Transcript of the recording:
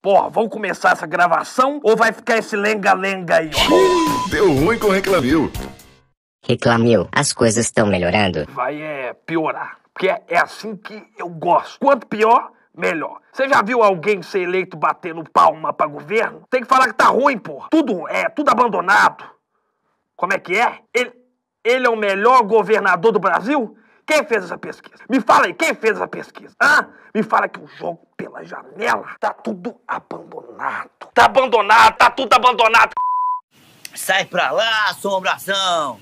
Porra, vamos começar essa gravação ou vai ficar esse lenga-lenga aí, ó? Deu ruim com o Reclamil. Reclamil, as coisas estão melhorando. Vai é piorar, porque é, é, assim que eu gosto. Quanto pior, melhor. Você já viu alguém ser eleito batendo palma pra governo? Tem que falar que tá ruim, porra. Tudo é, tudo abandonado. Como é que é? Ele, ele é o melhor governador do Brasil? Quem fez essa pesquisa? Me fala aí, quem fez essa pesquisa? Hã? Me fala que o jogo pela janela tá tudo abandonado. Tá abandonado, tá tudo abandonado. Sai pra lá, assombração!